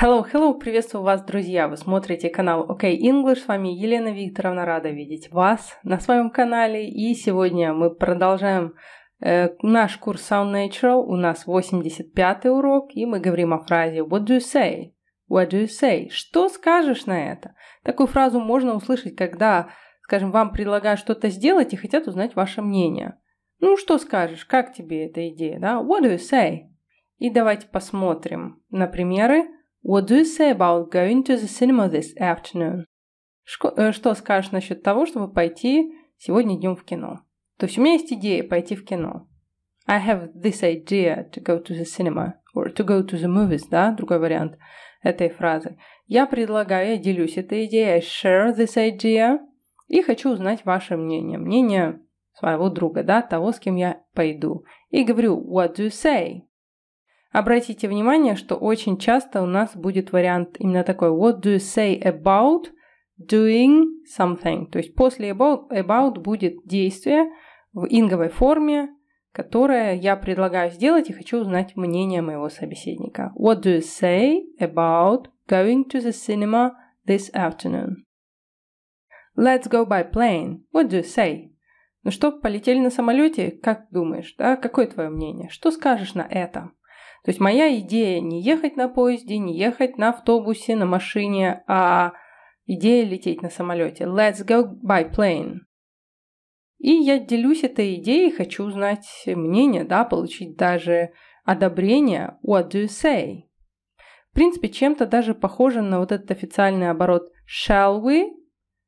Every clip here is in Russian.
Hello, hello, приветствую вас, друзья! Вы смотрите канал OK English, с вами Елена Викторовна, рада видеть вас на своем канале. И сегодня мы продолжаем э, наш курс Sound Natural, у нас 85 й урок, и мы говорим о фразе What do you say? What do you say? Что скажешь на это? Такую фразу можно услышать, когда, скажем, вам предлагают что-то сделать и хотят узнать ваше мнение. Ну, что скажешь, как тебе эта идея, да? What do you say? И давайте посмотрим на примеры What do you say about going to the cinema this afternoon? Шко э, что скажешь насчет того, чтобы пойти сегодня днем в кино? То есть у меня есть идея пойти в кино. I have this idea to go to the cinema or to go to the movies, да, другой вариант этой фразы. Я предлагаю, я делюсь этой идеей, I share this idea и хочу узнать ваше мнение, мнение своего друга, да, того, с кем я пойду. И говорю, what do you say? Обратите внимание, что очень часто у нас будет вариант именно такой What do you say about doing something? То есть после about, about будет действие в инговой форме, которое я предлагаю сделать и хочу узнать мнение моего собеседника. What do you say about going to the cinema this afternoon? Let's go by plane. What do you say? Ну что, полетели на самолете? Как думаешь, да? Какое твое мнение? Что скажешь на это? То есть моя идея не ехать на поезде, не ехать на автобусе, на машине, а идея лететь на самолете. Let's go by plane. И я делюсь этой идеей, хочу узнать мнение, да, получить даже одобрение. What do you say? В принципе, чем-то даже похоже на вот этот официальный оборот shall we,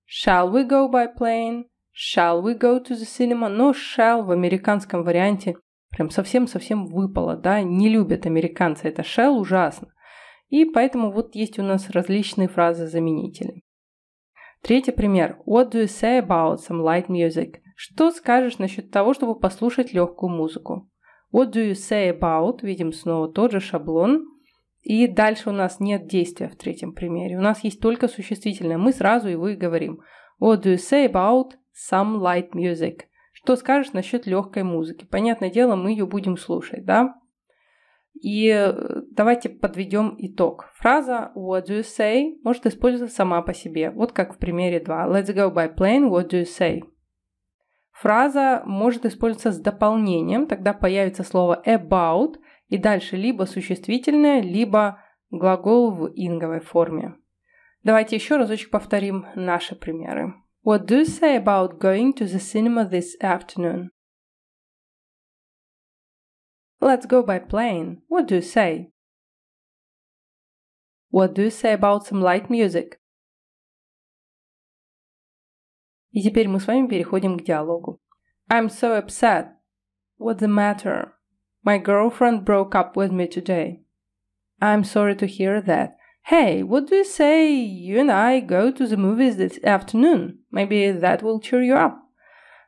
shall we go by plane, shall we go to the cinema, но ну, shall в американском варианте прям совсем-совсем выпало, да, не любят американцы это shell ужасно. И поэтому вот есть у нас различные фразы-заменители. Третий пример. What do you say about some light music? Что скажешь насчет того, чтобы послушать легкую музыку? What do you say about? Видим снова тот же шаблон. И дальше у нас нет действия в третьем примере. У нас есть только существительное. Мы сразу его и говорим. What do you say about some light music? Что скажешь насчет легкой музыки? Понятное дело, мы ее будем слушать, да? И э, давайте подведем итог. Фраза «What do you say?» может использоваться сама по себе, вот как в примере 2. «Let's go by plane, what do you say?» Фраза может использоваться с дополнением, тогда появится слово «about», и дальше либо существительное, либо глагол в инговой форме. Давайте еще разочек повторим наши примеры. What do you say about going to the cinema this afternoon? Let's go by plane. What do you say? What do you say about some light music? И теперь мы с вами переходим к диалогу. I'm so upset. What's the matter? My girlfriend broke up with me today. I'm sorry to hear that. Hey, what do you say you and I go to the movies this afternoon? Maybe that will cheer you up.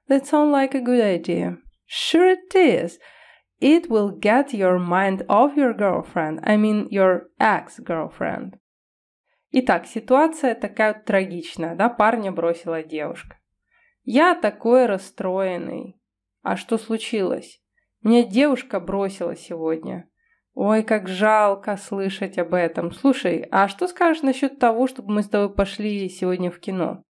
That sounds like a good idea. Sure it is. It will get your mind off your girlfriend, I mean your ex-girlfriend. Итак, ситуация такая трагичная, да, парня бросила девушка. Я такой расстроенный. А что случилось? Меня девушка бросила сегодня. Ой, как жалко слышать об этом. Слушай, а что скажешь насчет того, чтобы мы с тобой пошли сегодня в кино?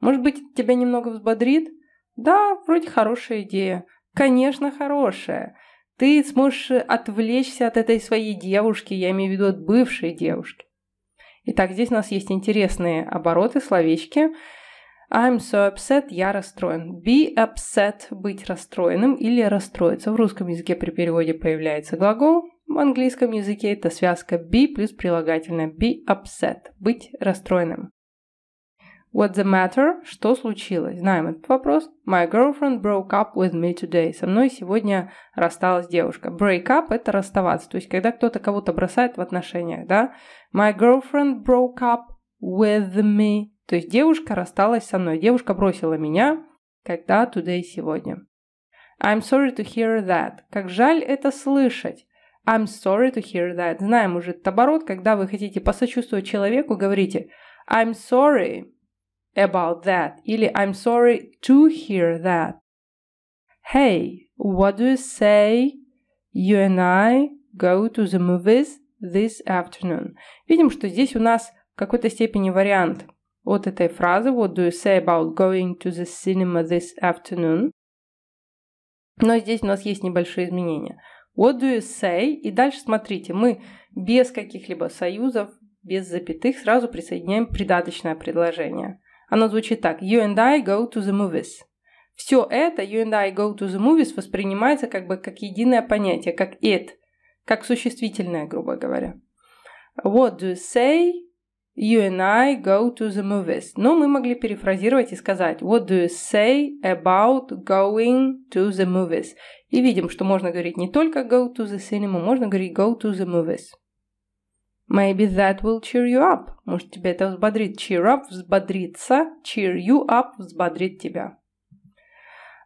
Может быть, тебя немного взбодрит? Да, вроде хорошая идея. Конечно, хорошая. Ты сможешь э, отвлечься от этой своей девушки, я имею в виду от бывшей девушки. Итак, здесь у нас есть интересные обороты, словечки. I'm so upset, я расстроен. Be upset, быть расстроенным или расстроиться. В русском языке при переводе появляется глагол в английском языке это связка be плюс прилагательное be upset – быть расстроенным. What's the matter? Что случилось? Знаем этот вопрос. My girlfriend broke up with me today. Со мной сегодня рассталась девушка. Break up – это расставаться. То есть, когда кто-то кого-то бросает в отношениях, да? My girlfriend broke up with me. То есть, девушка рассталась со мной. Девушка бросила меня, когда today – сегодня. I'm sorry to hear that. Как жаль это слышать. I'm sorry to hear that. Знаем уже этот оборот, когда вы хотите посочувствовать человеку, говорите I'm sorry about that или I'm sorry to hear that. Hey, what do you say you and I go to the movies this afternoon? Видим, что здесь у нас в какой-то степени вариант от этой фразы What do you say about going to the cinema this afternoon? Но здесь у нас есть небольшие изменения. What do you say? И дальше смотрите, мы без каких-либо союзов, без запятых сразу присоединяем придаточное предложение. Оно звучит так. You and I go to the movies. Все это you and I go to the movies воспринимается как бы как единое понятие, как it, как существительное, грубо говоря. What do you say? You and I go to the movies. Но мы могли перефразировать и сказать What do you say about going to the movies? И видим, что можно говорить не только go to the cinema, можно говорить go to the movies. Maybe that will cheer you up. Может, тебя это взбодрит. Cheer up – взбодриться. Cheer you up – взбодрит тебя.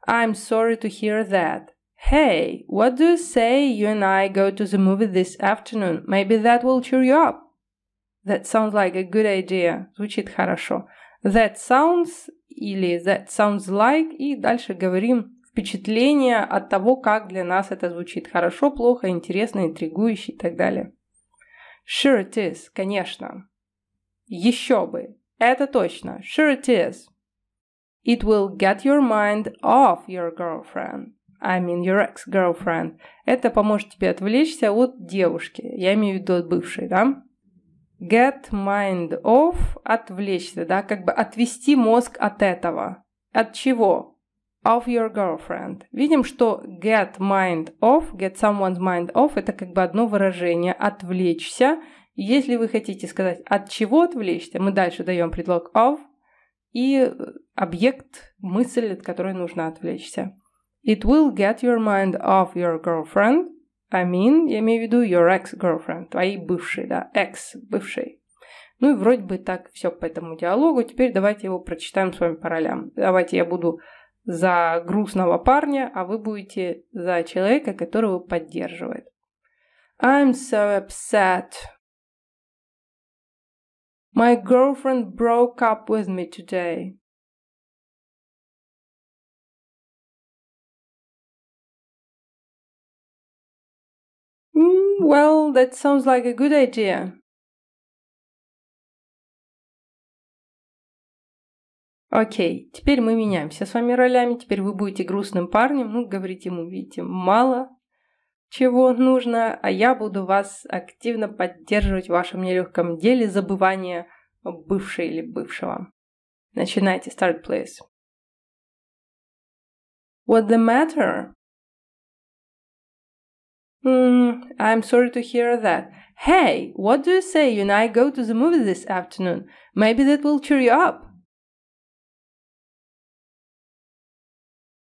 I'm sorry to hear that. Hey, what do you say you and I go to the movie this afternoon? Maybe that will cheer you up. That sounds like a good idea. Звучит хорошо. That sounds или that sounds like. И дальше говорим впечатление от того, как для нас это звучит. Хорошо, плохо, интересно, интригующе и так далее. Sure it is, конечно. Еще бы. Это точно. Sure it is. It will get your mind off your girlfriend. I mean your ex-girlfriend. Это поможет тебе отвлечься от девушки. Я имею в виду от бывшей, да? Get mind off – отвлечься, да, как бы отвести мозг от этого. От чего? Of your girlfriend. Видим, что get mind off, get someone's mind off – это как бы одно выражение «отвлечься». Если вы хотите сказать «от чего отвлечься», мы дальше даем предлог of и э, объект, мысль, от которой нужно отвлечься. It will get your mind off your girlfriend – I mean, я имею в виду your ex-girlfriend, твоей бывшей, да, ex, бывшей. Ну и вроде бы так все по этому диалогу. Теперь давайте его прочитаем с вами по ролям. Давайте я буду за грустного парня, а вы будете за человека, которого поддерживает. I'm so upset. My girlfriend broke up with me today. well, that sounds like a good idea. Окей, теперь мы меняемся с вами ролями, теперь вы будете грустным парнем, ну, говорить ему, видите, мало чего нужно, а я буду вас активно поддерживать в вашем нелегком деле забывания бывшей или бывшего. Начинайте, start place. What the matter? Mm, I'm sorry to hear that. Hey, what do you say you and I go to the movie this afternoon? Maybe that will cheer you up.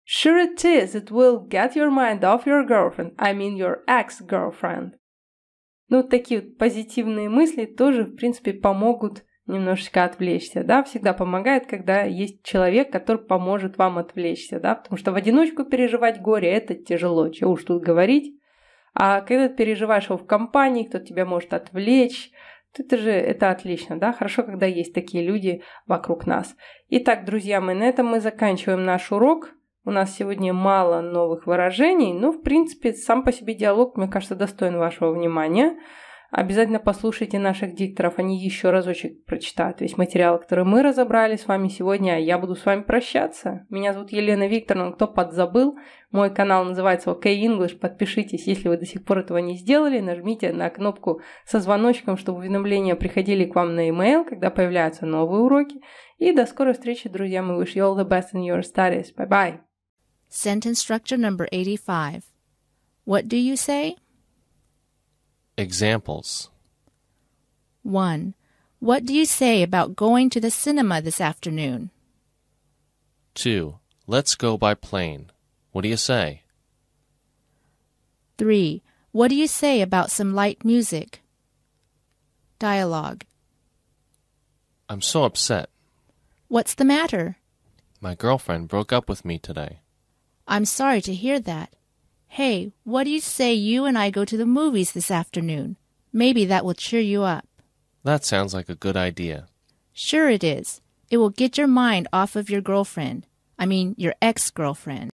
Sure it is, it will get your mind off your girlfriend, I mean your ex-girlfriend. Ну, такие вот позитивные мысли тоже, в принципе, помогут немножечко отвлечься, да, всегда помогает, когда есть человек, который поможет вам отвлечься, да, потому что в одиночку переживать горе – это тяжело, чего уж тут говорить, а когда ты переживаешь его в компании, кто тебя может отвлечь, это же это отлично, да? Хорошо, когда есть такие люди вокруг нас. Итак, друзья мои, на этом мы заканчиваем наш урок. У нас сегодня мало новых выражений, но, в принципе, сам по себе диалог, мне кажется, достоин вашего внимания. Обязательно послушайте наших дикторов, они еще разочек прочитают весь материал, который мы разобрали с вами сегодня. Я буду с вами прощаться. Меня зовут Елена Викторовна, кто подзабыл. Мой канал называется OK English. Подпишитесь, если вы до сих пор этого не сделали. Нажмите на кнопку со звоночком, чтобы уведомления приходили к вам на e-mail, когда появляются новые уроки. И до скорой встречи, друзья. Мы wish you all the best in your studies. Bye-bye. Sentence structure number 85. What do you say? Examples 1. What do you say about going to the cinema this afternoon? 2. Let's go by plane. What do you say? 3. What do you say about some light music? Dialogue. I'm so upset. What's the matter? My girlfriend broke up with me today. I'm sorry to hear that. Hey, what do you say you and I go to the movies this afternoon? Maybe that will cheer you up. That sounds like a good idea. Sure, it is. It will get your mind off of your girlfriend. I mean, your ex girlfriend.